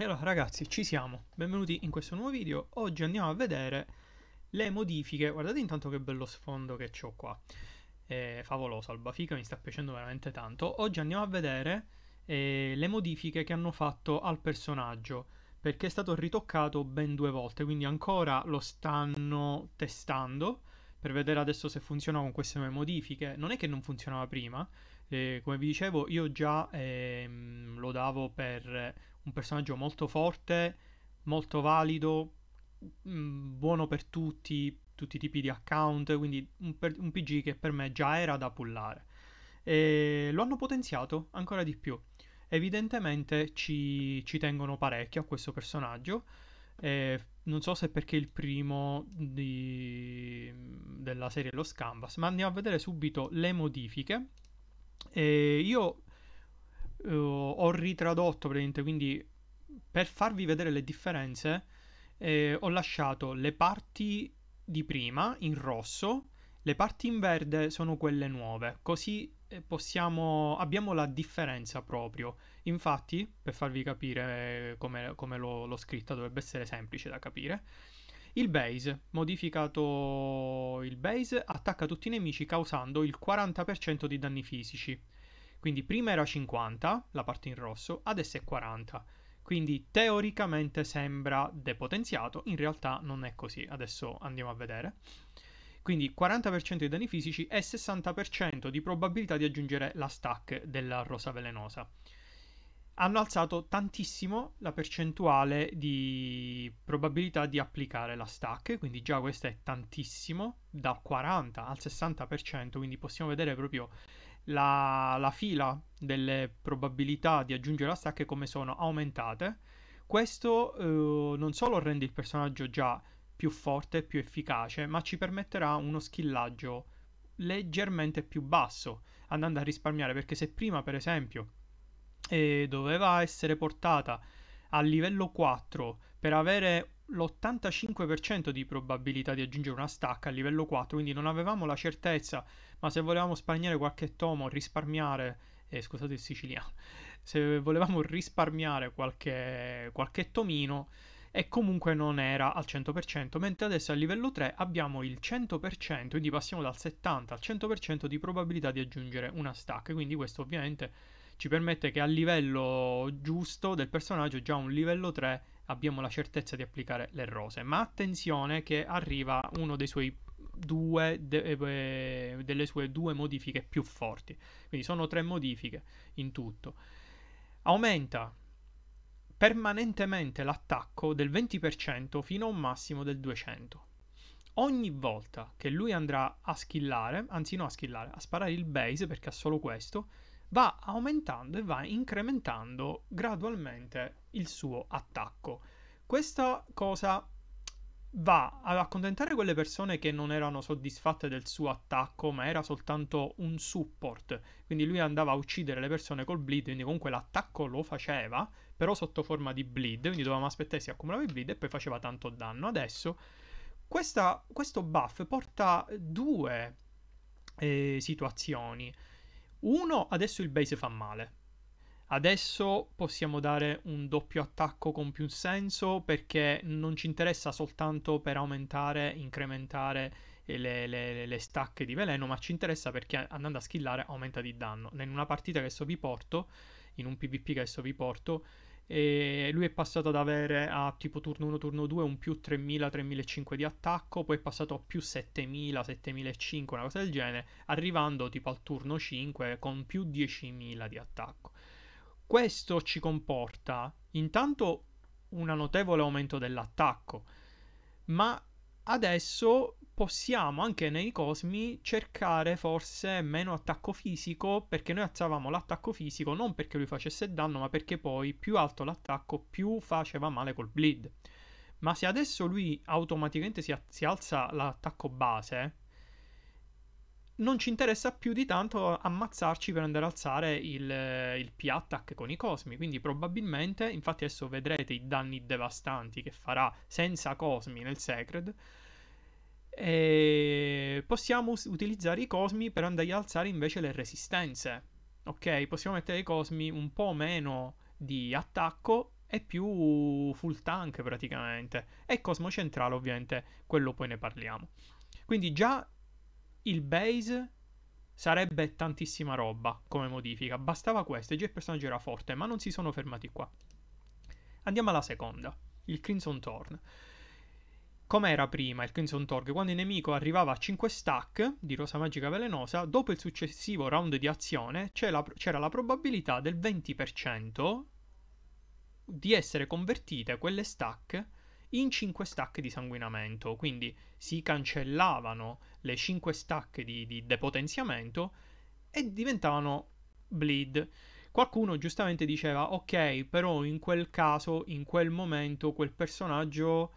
E allora ragazzi ci siamo, benvenuti in questo nuovo video, oggi andiamo a vedere le modifiche, guardate intanto che bello sfondo che ho qua, è favoloso, Albafica mi sta piacendo veramente tanto, oggi andiamo a vedere eh, le modifiche che hanno fatto al personaggio, perché è stato ritoccato ben due volte, quindi ancora lo stanno testando, per vedere adesso se funziona con queste nuove modifiche, non è che non funzionava prima, eh, come vi dicevo io già ehm, lo davo per un personaggio molto forte, molto valido, mh, mm, buono per tutti, tutti i tipi di account, quindi un, per, un PG che per me già era da pullare. E lo hanno potenziato ancora di più. Evidentemente ci, ci tengono parecchio a questo personaggio. Eh, non so se perché il primo di, della serie lo Canvas, ma andiamo a vedere subito le modifiche. Eh, io uh, ho ritradotto praticamente, quindi per farvi vedere le differenze eh, ho lasciato le parti di prima in rosso, le parti in verde sono quelle nuove, così eh, possiamo, abbiamo la differenza proprio. Infatti, per farvi capire eh, come, come l'ho, l'ho scritta, dovrebbe essere semplice da capire. Il base, modificato il base, attacca tutti i nemici causando il 40% di danni fisici. Quindi prima era 50, la parte in rosso, adesso è 40. Quindi teoricamente sembra depotenziato, in realtà non è così. Adesso andiamo a vedere. Quindi 40% di danni fisici e 60% di probabilità di aggiungere la stack della rosa velenosa. Hanno alzato tantissimo la percentuale di probabilità di applicare la stack, quindi già questo è tantissimo, da 40 al 60%, quindi possiamo vedere proprio la, la fila delle probabilità di aggiungere la stack come sono aumentate. Questo eh, non solo rende il personaggio già più forte, più efficace, ma ci permetterà uno skillaggio leggermente più basso, andando a risparmiare, perché se prima, per esempio, eh, doveva essere portata a livello 4 per avere l'85% di probabilità di aggiungere una stacca a livello 4, quindi non avevamo la certezza, ma se volevamo spagnare qualche tomo, risparmiare, eh, scusate il siciliano, se volevamo risparmiare qualche, qualche tomino, e comunque non era al 100%, mentre adesso a livello 3 abbiamo il 100%, quindi passiamo dal 70 al 100% di probabilità di aggiungere una stack, quindi questo ovviamente ci permette che a livello giusto del personaggio, già un livello 3 abbiamo la certezza di applicare le rose. Ma attenzione che arriva uno dei suoi due de- eh, delle sue due modifiche più forti. Quindi sono tre modifiche in tutto. Aumenta permanentemente l'attacco del 20% fino a un massimo del 200. Ogni volta che lui andrà a schillare, anzi no a schillare, a sparare il base perché ha solo questo, va aumentando e va incrementando gradualmente il suo attacco. Questa cosa va ad accontentare quelle persone che non erano soddisfatte del suo attacco, ma era soltanto un support. Quindi lui andava a uccidere le persone col bleed, quindi comunque l'attacco lo faceva, però sotto forma di bleed, quindi dovevamo aspettare si accumulava il bleed e poi faceva tanto danno. Adesso questa, questo buff porta due eh, situazioni. Uno, adesso il base fa male. Adesso possiamo dare un doppio attacco con più senso perché non ci interessa soltanto per aumentare, incrementare le, le, le, stacche di veleno, ma ci interessa perché andando a skillare aumenta di danno. In una partita che adesso vi porto, in un PvP che adesso vi porto, e lui è passato ad avere a tipo turno 1, turno 2 un più 3000, 3500 di attacco, poi è passato a più 7000, 7500, una cosa del genere, arrivando tipo al turno 5 con più 10000 di attacco. Questo ci comporta intanto un notevole aumento dell'attacco, ma adesso possiamo anche nei cosmi cercare forse meno attacco fisico perché noi alzavamo l'attacco fisico non perché lui facesse danno ma perché poi più alto l'attacco più faceva male col bleed ma se adesso lui automaticamente si, si alza l'attacco base non ci interessa più di tanto ammazzarci per andare a alzare il, il P-Attack con i Cosmi. Quindi probabilmente, infatti adesso vedrete i danni devastanti che farà senza Cosmi nel Secret. E possiamo us- utilizzare i cosmi per andare a alzare invece le resistenze. Ok, possiamo mettere i cosmi un po' meno di attacco e più full tank praticamente. E cosmo centrale ovviamente, quello poi ne parliamo. Quindi già il base sarebbe tantissima roba come modifica. Bastava questo e già il personaggio era forte, ma non si sono fermati qua. Andiamo alla seconda, il Crimson Thorn come era prima il Crimson Torg, quando il nemico arrivava a 5 stack di rosa magica velenosa, dopo il successivo round di azione c'era, c'era la probabilità del 20% di essere convertite quelle stack in 5 stack di sanguinamento. Quindi si cancellavano le 5 stack di, di depotenziamento e diventavano bleed. Qualcuno giustamente diceva: Ok, però in quel caso, in quel momento, quel personaggio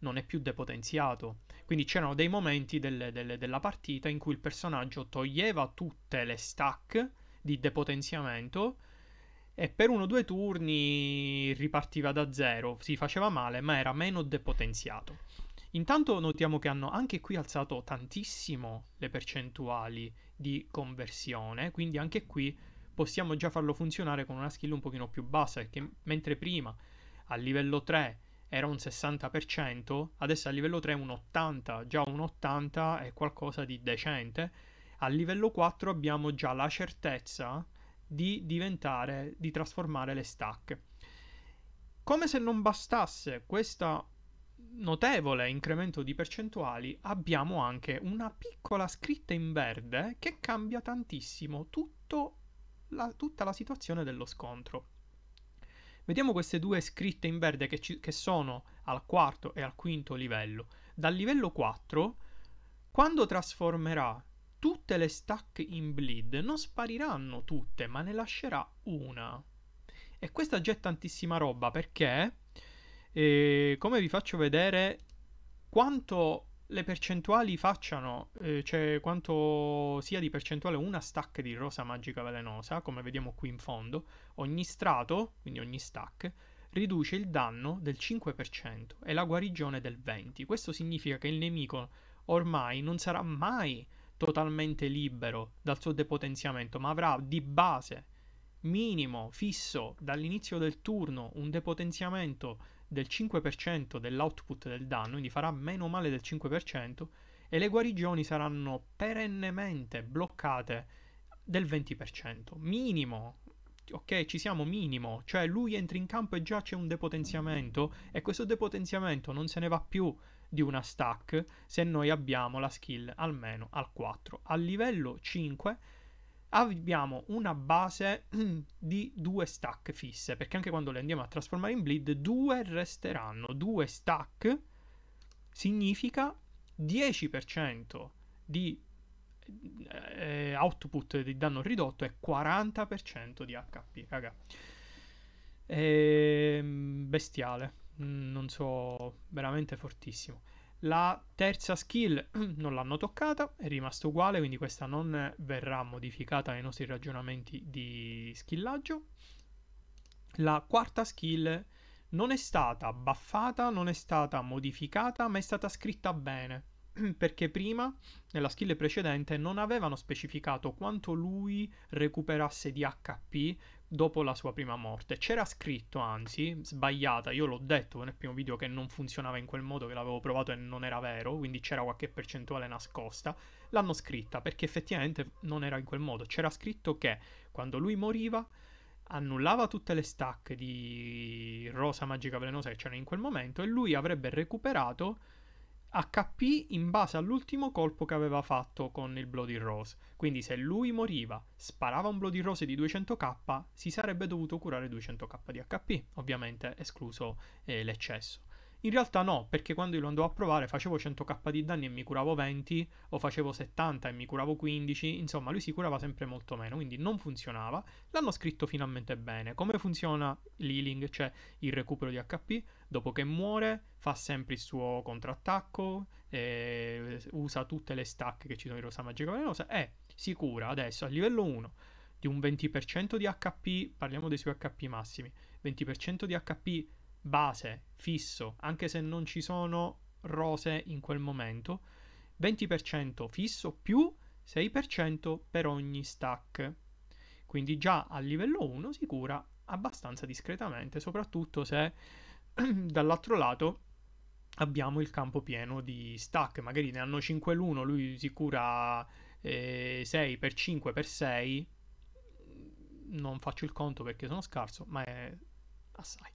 non è più depotenziato. Quindi c'erano dei momenti delle, delle, della partita in cui il personaggio toglieva tutte le stack di depotenziamento e per uno o due turni ripartiva da zero, si faceva male ma era meno depotenziato. Intanto notiamo che hanno anche qui alzato tantissimo le percentuali di conversione, quindi anche qui possiamo già farlo funzionare con una skill un pochino più bassa, perché mentre prima a livello 3 era un 60%, adesso a livello 3 è un 80%, già un 80% è qualcosa di decente. A livello 4 abbiamo già la certezza di diventare, di trasformare le stack. Come se non bastasse questo notevole incremento di percentuali, abbiamo anche una piccola scritta in verde che cambia tantissimo la, tutta la situazione dello scontro. Vediamo queste due scritte in verde che, ci, che sono al quarto e al quinto livello. Dal livello 4, quando trasformerà tutte le stack in bleed, non spariranno tutte, ma ne lascerà una. E questa già è tantissima roba perché, eh, come vi faccio vedere, quanto le percentuali facciano, eh, cioè quanto sia di percentuale una stack di rosa magica velenosa, come vediamo qui in fondo, ogni strato, quindi ogni stack, riduce il danno del 5% e la guarigione del 20%. Questo significa che il nemico ormai non sarà mai totalmente libero dal suo depotenziamento, ma avrà di base minimo, fisso, dall'inizio del turno, un depotenziamento del 5% dell'output del danno, quindi farà meno male del 5%, e le guarigioni saranno perennemente bloccate del 20%. Minimo, ok, ci siamo minimo, cioè lui entra in campo e già c'è un depotenziamento e questo depotenziamento non se ne va più di una stack se noi abbiamo la skill almeno al 4. A livello 5 abbiamo una base di due stack fisse, perché anche quando le andiamo a trasformare in bleed, due resteranno, due stack significa 10% di eh, output di danno ridotto e 40% di HP, raga. È ehm, bestiale, non so, veramente fortissimo. La terza skill non l'hanno toccata, è rimasta uguale, quindi questa non verrà modificata nei nostri ragionamenti di skillaggio. La quarta skill non è stata buffata, non è stata modificata, ma è stata scritta bene. Perché prima, nella skill precedente, non avevano specificato quanto lui recuperasse di HP dopo la sua prima morte. C'era scritto, anzi, sbagliata, io l'ho detto nel primo video che non funzionava in quel modo, che l'avevo provato e non era vero, quindi c'era qualche percentuale nascosta. L'hanno scritta perché effettivamente non era in quel modo. C'era scritto che quando lui moriva annullava tutte le stack di rosa magica velenosa che c'erano in quel momento e lui avrebbe recuperato HP in base all'ultimo colpo che aveva fatto con il Bloody Rose. Quindi se lui moriva, sparava un Bloody Rose di 200k, si sarebbe dovuto curare 200k di HP, ovviamente escluso eh, l'eccesso. In realtà no, perché quando io lo andavo a provare facevo 100k di danni e mi curavo 20, o facevo 70 e mi curavo 15, insomma lui si curava sempre molto meno, quindi non funzionava. L'hanno scritto finalmente bene. Come funziona l'healing, cioè il recupero di HP? Dopo che muore fa sempre il suo contrattacco, eh, usa tutte le stack che ci sono in Rosa Magica Velenosa e si cura adesso a livello 1 di un 20% di HP, parliamo dei suoi HP massimi, 20% di HP base, fisso, anche se non ci sono rose in quel momento, 20% fisso più 6% per ogni stack. Quindi già a livello 1 si cura abbastanza discretamente, soprattutto se dall'altro lato abbiamo il campo pieno di stack, magari ne hanno 5 l'1, lui si cura eh, 6 per 5 per 6, non faccio il conto perché sono scarso, ma è assai.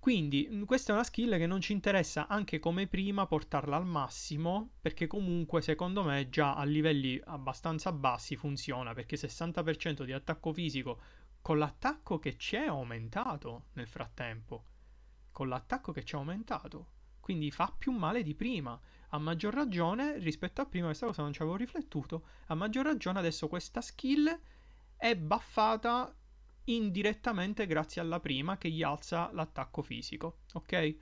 Quindi questa è una skill che non ci interessa anche come prima portarla al massimo perché comunque secondo me già a livelli abbastanza bassi funziona perché 60% di attacco fisico con l'attacco che ci è aumentato nel frattempo. Con l'attacco che ci è aumentato. Quindi fa più male di prima. A maggior ragione rispetto a prima questa cosa non ci avevo riflettuto. A maggior ragione adesso questa skill è buffata indirettamente grazie alla prima che gli alza l'attacco fisico, ok?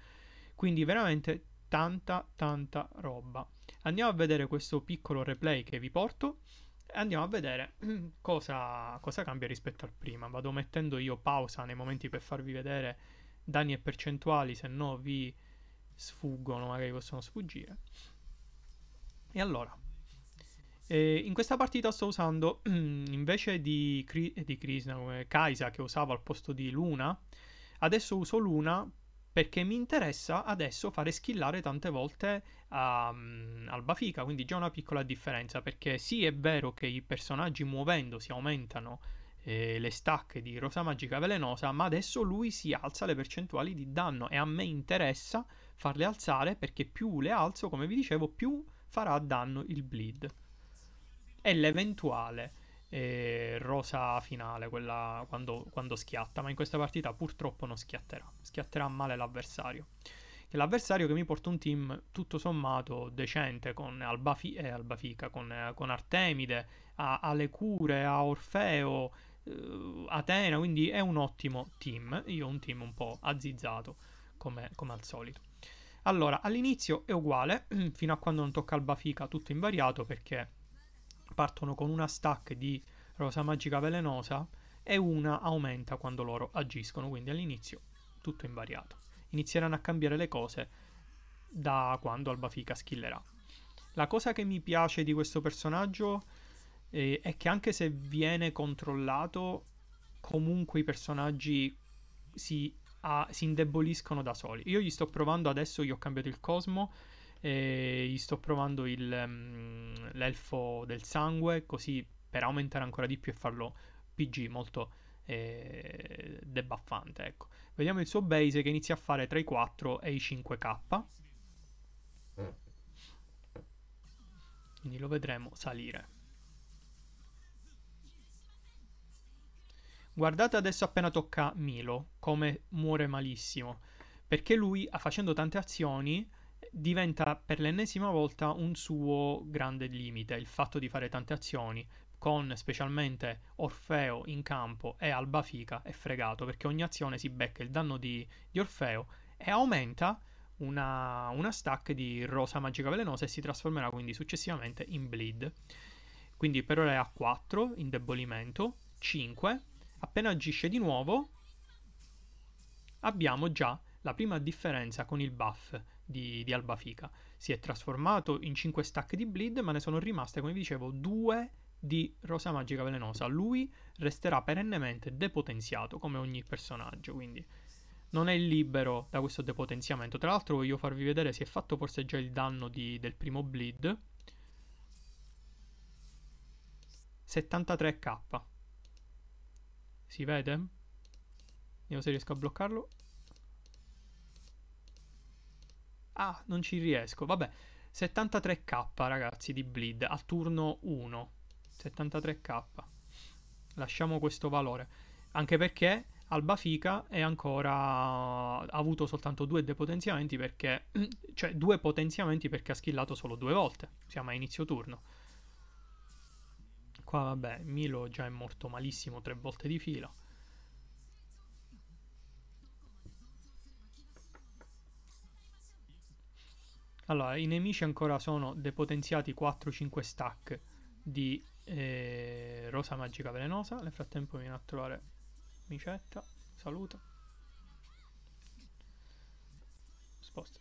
Quindi veramente tanta tanta roba. Andiamo a vedere questo piccolo replay che vi porto e andiamo a vedere cosa, cosa cambia rispetto al prima. Vado mettendo io pausa nei momenti per farvi vedere danni e percentuali, se no vi sfuggono, magari possono sfuggire. E allora, e in questa partita sto usando invece di, Cri- di Krishna, Kaisa che usavo al posto di Luna, adesso uso Luna perché mi interessa adesso fare skillare tante volte um, Alba Fica, quindi già una piccola differenza, perché sì è vero che i personaggi muovendosi aumentano eh, le stacche di Rosa Magica Velenosa, ma adesso lui si alza le percentuali di danno e a me interessa farle alzare perché più le alzo, come vi dicevo, più farà danno il bleed e l'eventuale eh, rosa finale, quella quando, quando schiatta, ma in questa partita purtroppo non schiatterà, schiatterà male l'avversario che l'avversario che mi porta un team tutto sommato decente con Albafi- eh, Albafica, con, eh, con Artemide, ha le cure, ha Orfeo, eh, Atena, quindi è un ottimo team. Io ho un team un po' azzizzato come, come al solito. Allora, all'inizio è uguale, fino a quando non tocca Albafica tutto invariato perché partono con una stack di rosa magica velenosa e una aumenta quando loro agiscono, quindi all'inizio tutto invariato. Inizieranno a cambiare le cose da quando Albafica skillerà. La cosa che mi piace di questo personaggio eh, è che anche se viene controllato, comunque i personaggi si, ah, si indeboliscono da soli. Io gli sto provando adesso, gli ho cambiato il cosmo, e gli sto provando il, um, l'elfo del sangue così per aumentare ancora di più e farlo PG molto eh, debuffante. Ecco. Vediamo il suo base che inizia a fare tra i 4 e i 5k. Quindi lo vedremo salire. Guardate adesso appena tocca Milo come muore malissimo. Perché lui, facendo tante azioni, diventa per l'ennesima volta un suo grande limite, il fatto di fare tante azioni, con specialmente Orfeo in campo e Alba Fica è fregato, perché ogni azione si becca il danno di, di Orfeo e aumenta una, una, stack di rosa magica velenosa e si trasformerà quindi successivamente in bleed. Quindi per ora è a 4, indebolimento, 5. Appena agisce di nuovo abbiamo già la prima differenza con il buff di, di Fica. Si è trasformato in 5 stack di bleed, ma ne sono rimaste, come vi dicevo, 2 di Rosa Magica Velenosa. Lui resterà perennemente depotenziato come ogni personaggio, quindi non è libero da questo depotenziamento. Tra l'altro voglio farvi vedere, se è fatto forse già il danno di, del primo bleed. 73k. Si vede? Vediamo se riesco a bloccarlo. Ah, non ci riesco. Vabbè, 73k ragazzi di bleed a turno 1. 73k. Lasciamo questo valore. Anche perché Alba Fica è ancora ha avuto soltanto due depotenziamenti perché cioè due potenziamenti perché ha skillato solo due volte. Siamo a inizio turno. Qua vabbè, Milo già è morto malissimo tre volte di fila. Allora, i nemici ancora sono depotenziati 4-5 stack di eh, rosa magica velenosa. Nel frattempo viene a trovare Micetta. Saluto. Sposta.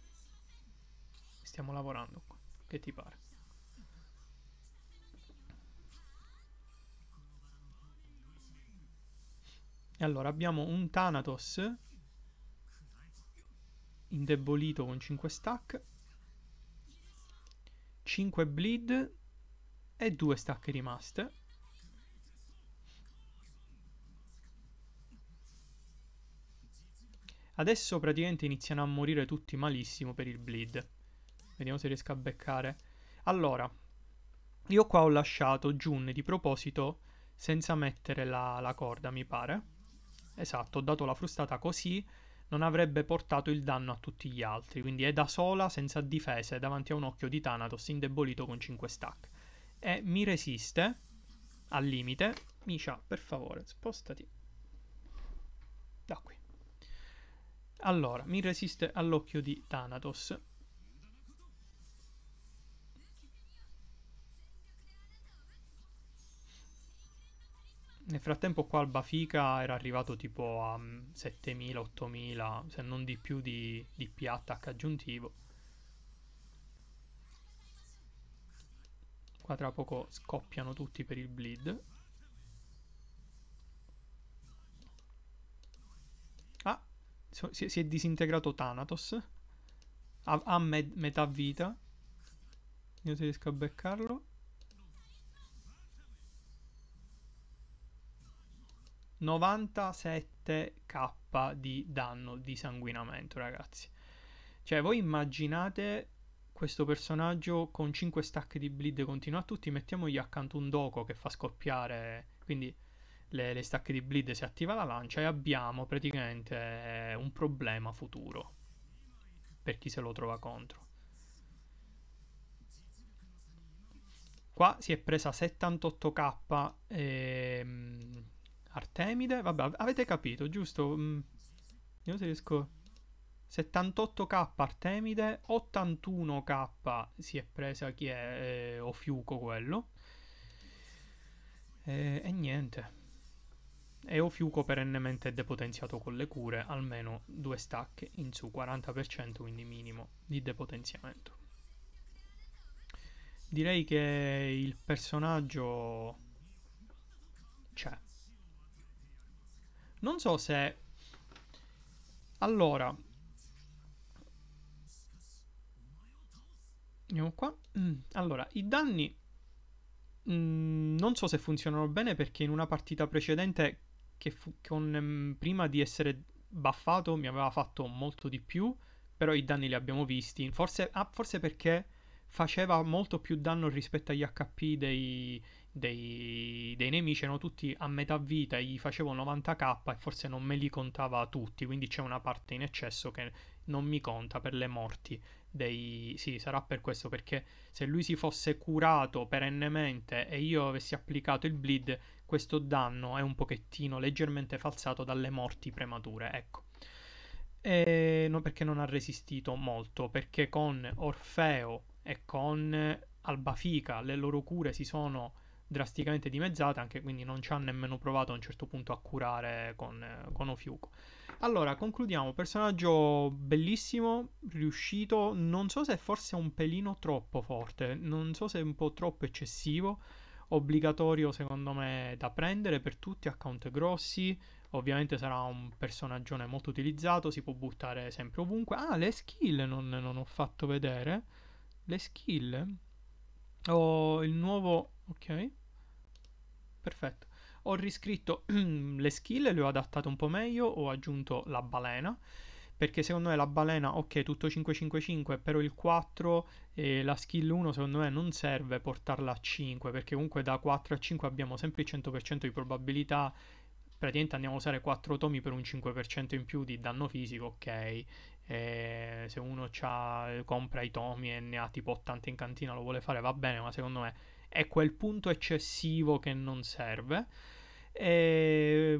Stiamo lavorando qua. Che ti pare? E allora abbiamo un Thanatos indebolito con 5 stack 5 bleed e 2 stacche rimaste. Adesso praticamente iniziano a morire tutti malissimo per il bleed. Vediamo se riesco a beccare. Allora, io qua ho lasciato June di proposito senza mettere la, la corda, mi pare. Esatto, ho dato la frustata così non avrebbe portato il danno a tutti gli altri, quindi è da sola, senza difese, davanti a un occhio di Thanatos indebolito con 5 stack. E mi resiste, al limite, Misha, per favore, spostati da qui. Allora, mi resiste all'occhio di Thanatos Nel frattempo qua il Bafica era arrivato tipo a 7000-8000, mm, se non di più di, di PH aggiuntivo. Qua tra poco scoppiano tutti per il bleed. Ah, si, si è disintegrato Thanatos. Ha, ha med, metà vita. Io riesco a beccarlo. 97k di danno di sanguinamento, ragazzi. Cioè, voi immaginate questo personaggio con 5 stack di bleed continua a tutti, mettiamogli accanto un doco che fa scoppiare, quindi le, le stacche di bleed si attiva la lancia e abbiamo praticamente eh, un problema futuro per chi se lo trova contro. Qua si è presa 78k e, ehm, Artemide, vabbè, avete capito, giusto? Mm. Vediamo se riesco... 78k Artemide, 81k si è presa chi è eh, Ofiuco quello. E, e niente. E Ofiuco perennemente depotenziato con le cure, almeno due stack in su, 40% quindi minimo di depotenziamento. Direi che il personaggio c'è. Non so se... Allora... Andiamo qua. Mm, allora, i danni... Mm, non so se funzionano bene perché in una partita precedente che fu... con, mm, prima di essere buffato mi aveva fatto molto di più, però i danni li abbiamo visti. Forse, ah, forse perché faceva molto più danno rispetto agli HP dei dei, dei, nemici erano tutti a metà vita, e gli facevo 90k e forse non me li contava tutti, quindi c'è una parte in eccesso che non mi conta per le morti dei... Sì, sarà per questo, perché se lui si fosse curato perennemente e io avessi applicato il bleed, questo danno è un pochettino leggermente falsato dalle morti premature, ecco. E no, perché non ha resistito molto, perché con Orfeo e con Albafica le loro cure si sono drasticamente dimezzate, anche quindi non ci ha nemmeno provato a un certo punto a curare con, eh, con Ofiuco. Allora, concludiamo. Personaggio bellissimo, riuscito, non so se forse un pelino troppo forte, non so se è un po' troppo eccessivo, obbligatorio secondo me da prendere per tutti, account grossi, ovviamente sarà un personaggio molto utilizzato, si può buttare sempre ovunque. Ah, le skill non, non ho fatto vedere. Le skill. Ho oh, il nuovo ok perfetto ho riscritto le skill le ho adattate un po' meglio ho aggiunto la balena perché secondo me la balena, ok, tutto 555, però il 4 e la skill 1 secondo me non serve portarla a 5, perché comunque da 4 a 5 abbiamo sempre il 100% di probabilità, praticamente andiamo a usare 4 tomi per un 5% in più di danno fisico, ok, eh, se uno compra i tomi e ne ha tipo 80 in cantina lo vuole fare va bene, ma secondo me è quel punto eccessivo che non serve. E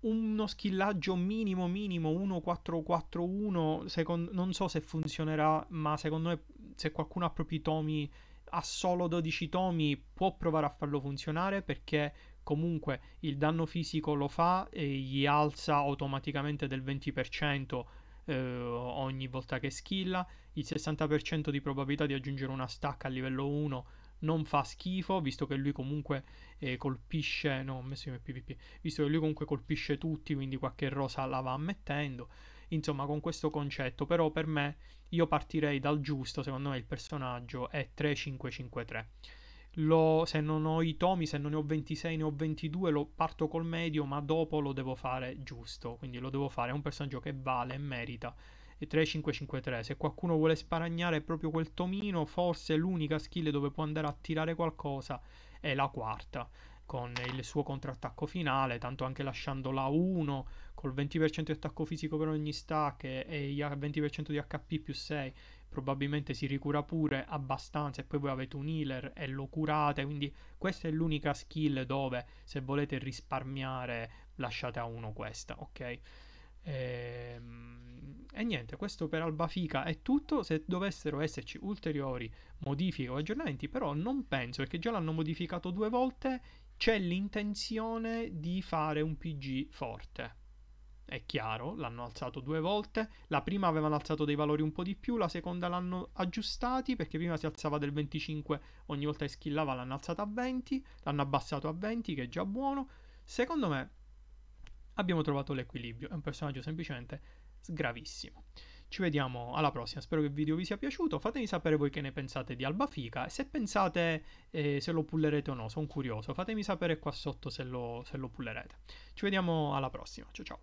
uno schillaggio minimo minimo 1441 secondo, non so se funzionerà ma secondo me se qualcuno ha proprio tomi ha solo 12 tomi può provare a farlo funzionare perché comunque il danno fisico lo fa e gli alza automaticamente del 20% eh, ogni volta che skilla il 60% di probabilità di aggiungere una stacca a livello 1 non fa schifo, visto che lui comunque eh, colpisce, no, ho messo in PvP, visto che lui comunque colpisce tutti, quindi qualche rosa la va ammettendo. Insomma, con questo concetto, però per me io partirei dal giusto, secondo me il personaggio è 3553. Lo, se non ho i tomi, se non ne ho 26, ne ho 22, lo parto col medio, ma dopo lo devo fare giusto, quindi lo devo fare, è un personaggio che vale e merita e 3-5-5-3. Se qualcuno vuole sparagnare proprio quel tomino, forse l'unica skill dove può andare a tirare qualcosa è la quarta con il suo contrattacco finale, tanto anche lasciando la 1 col 20% di attacco fisico per ogni stack e il 20% di HP più 6, probabilmente si ricura pure abbastanza e poi voi avete un healer e lo curate, quindi questa è l'unica skill dove se volete risparmiare lasciate a 1 questa, ok? E, ehm, e niente, questo per Albafica è tutto. Se dovessero esserci ulteriori modifiche o aggiornamenti, però non penso perché già l'hanno modificato due volte. C'è l'intenzione di fare un PG forte. È chiaro, l'hanno alzato due volte. La prima avevano alzato dei valori un po' di più, la seconda l'hanno aggiustati perché prima si alzava del 25 ogni volta che skillava, l'hanno alzata a 20, l'hanno abbassato a 20 che è già buono. Secondo me abbiamo trovato l'equilibrio. È un personaggio semplicemente sgravissimo. Ci vediamo alla prossima, spero che il video vi sia piaciuto, fatemi sapere voi che ne pensate di Alba Fica e se pensate eh, se lo pullerete o no, sono curioso, fatemi sapere qua sotto se lo, se lo pullerete. Ci vediamo alla prossima, ciao ciao!